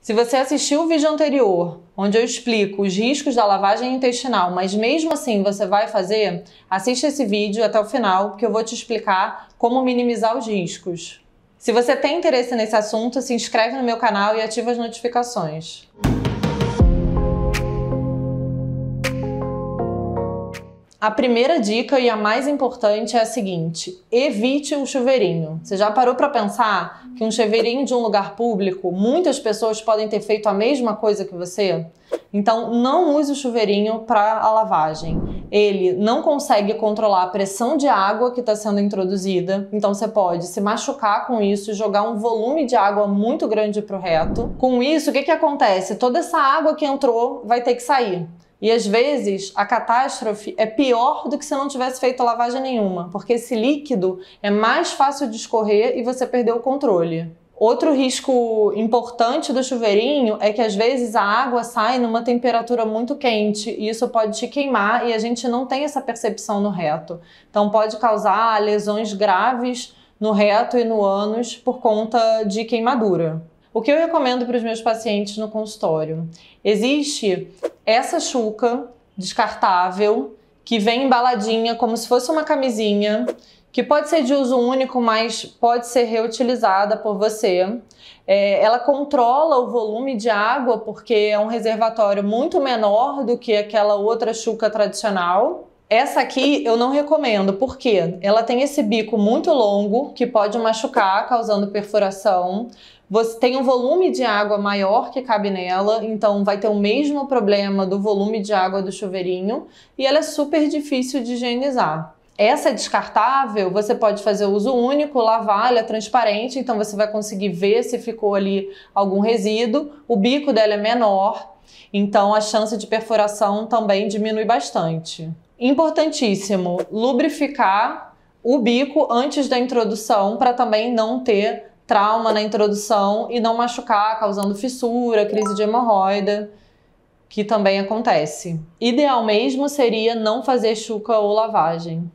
Se você assistiu o vídeo anterior, onde eu explico os riscos da lavagem intestinal, mas mesmo assim você vai fazer, assista esse vídeo até o final, porque eu vou te explicar como minimizar os riscos. Se você tem interesse nesse assunto, se inscreve no meu canal e ativa as notificações. A primeira dica e a mais importante é a seguinte: evite o chuveirinho. Você já parou para pensar que um chuveirinho de um lugar público, muitas pessoas podem ter feito a mesma coisa que você? Então, não use o chuveirinho para a lavagem. Ele não consegue controlar a pressão de água que está sendo introduzida, então você pode se machucar com isso e jogar um volume de água muito grande para o reto. Com isso, o que, que acontece? Toda essa água que entrou vai ter que sair. E às vezes a catástrofe é pior do que se não tivesse feito lavagem nenhuma, porque esse líquido é mais fácil de escorrer e você perdeu o controle. Outro risco importante do chuveirinho é que às vezes a água sai numa temperatura muito quente e isso pode te queimar e a gente não tem essa percepção no reto. Então pode causar lesões graves no reto e no ânus por conta de queimadura. O que eu recomendo para os meus pacientes no consultório? Existe essa chuca descartável que vem embaladinha como se fosse uma camisinha, que pode ser de uso único, mas pode ser reutilizada por você. É, ela controla o volume de água porque é um reservatório muito menor do que aquela outra chuca tradicional. Essa aqui eu não recomendo, porque ela tem esse bico muito longo que pode machucar, causando perfuração. Você tem um volume de água maior que cabe nela, então vai ter o mesmo problema do volume de água do chuveirinho e ela é super difícil de higienizar. Essa é descartável, você pode fazer uso único, lavar, ela é transparente, então você vai conseguir ver se ficou ali algum resíduo. O bico dela é menor, então a chance de perfuração também diminui bastante. Importantíssimo, lubrificar o bico antes da introdução para também não ter trauma na introdução e não machucar, causando fissura, crise de hemorroida, que também acontece. Ideal mesmo seria não fazer chuca ou lavagem.